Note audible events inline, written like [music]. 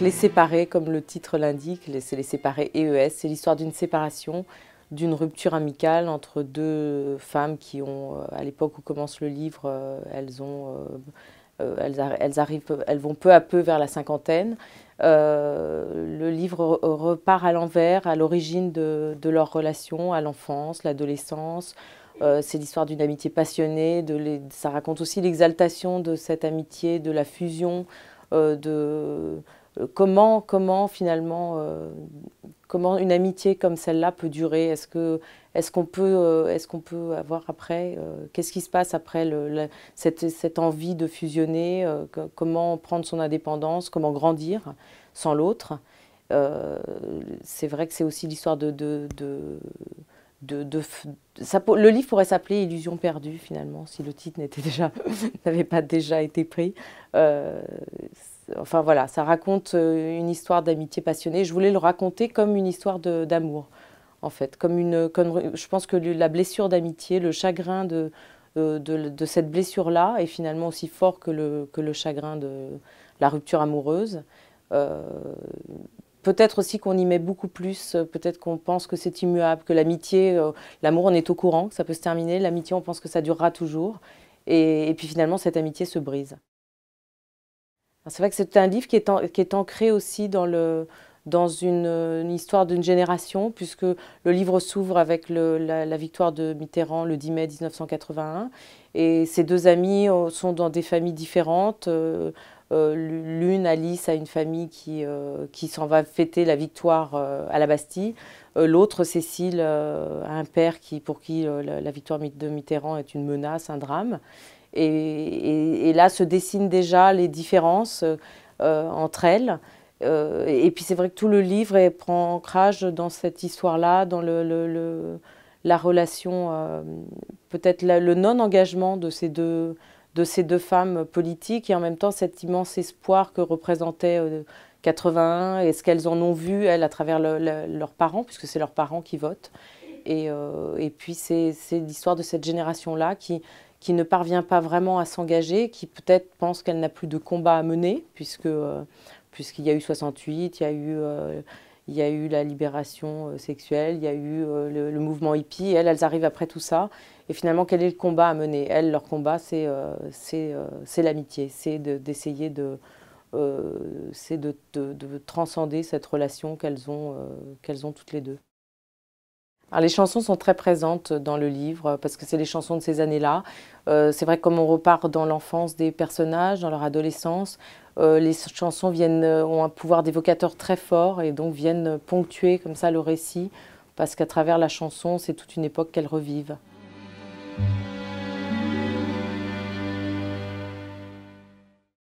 les séparés, comme le titre l'indique, c'est les séparer EES, c'est l'histoire d'une séparation, d'une rupture amicale entre deux femmes qui ont, euh, à l'époque où commence le livre, euh, euh, elles vont peu à peu vers la cinquantaine. le livre repart à l'envers, à l'origine de, leur relation, à l'enfance, l'adolescence. c'est l'histoire d'une amitié passionnée. ça raconte aussi l'exaltation de cette amitié, de la fusion, de euh, comment, comment finalement, euh, comment une amitié comme celle-là peut durer Est-ce ce qu'on peut, euh, peut avoir après Qu'est-ce qui se passe après cette, envie de fusionner Comment prendre son indépendance Comment grandir sans l'autre C'est vrai que c'est aussi l'histoire de, de, de le livre pourrait s'appeler Illusion perdue finalement si le titre [laughs] n'avait pas déjà été pris enfin voilà, ça raconte euh, une histoire d'amitié passionnée. Je voulais le raconter comme une histoire d'amour, en fait. Comme une, je pense que la blessure d'amitié, le chagrin euh, de, cette blessure-là est finalement aussi fort que le, chagrin de la rupture amoureuse. Euh, peut-être aussi qu'on y met beaucoup plus, peut-être qu'on pense que c'est immuable, que l'amitié, l'amour, on est au courant, que ça peut se terminer, l'amitié, on pense que ça durera toujours. et puis finalement, cette amitié se brise. C'est vrai que c'est un livre qui est, ancré aussi dans, une, histoire d'une génération, puisque le livre s'ouvre avec la, victoire de Mitterrand le 10 mai 1981. Et ces deux amis euh, sont dans des familles différentes. Euh, euh, l'une, Alice, a une famille qui, euh, s'en va fêter la victoire euh, à la Bastille. L'autre, Cécile, a un père qui, pour qui la, victoire de Mitterrand est une menace, un drame. Et, là se dessinent déjà les différences entre elles. et puis c'est vrai que tout le livre prend ancrage dans cette histoire-là, dans la relation, peut-être le non-engagement de ces deux de ces deux femmes politiques et en même temps cet immense espoir que représentait 81 euh, et ce qu'elles en ont vu, elles, à travers leurs parents, puisque c'est leurs parents qui votent. Et, euh, puis c'est l'histoire de cette génération-là qui, qui ne parvient pas vraiment à s'engager, qui peut-être pense qu'elle n'a plus de combat à mener, puisque... Euh, puisqu'il y a eu 68, il y a eu il y a eu la libération euh, sexuelle, il y a eu euh, le, mouvement hippie. Elles, elles arrivent après tout ça. Et finalement, quel est le combat à mener Elles, leur combat, c'est euh, l'amitié, c'est d'essayer de, de, transcender cette relation qu'elles ont, qu'elles ont toutes les deux les chansons sont très présentes dans le livre euh, parce que c'est les chansons de ces années-là. Euh, c'est vrai que comme on repart dans l'enfance des personnages, dans leur adolescence, euh, les chansons viennent, ont un pouvoir d'évocateur très fort et donc viennent ponctuer comme ça le récit parce qu'à travers la chanson, c'est toute une époque qu'elles revivent.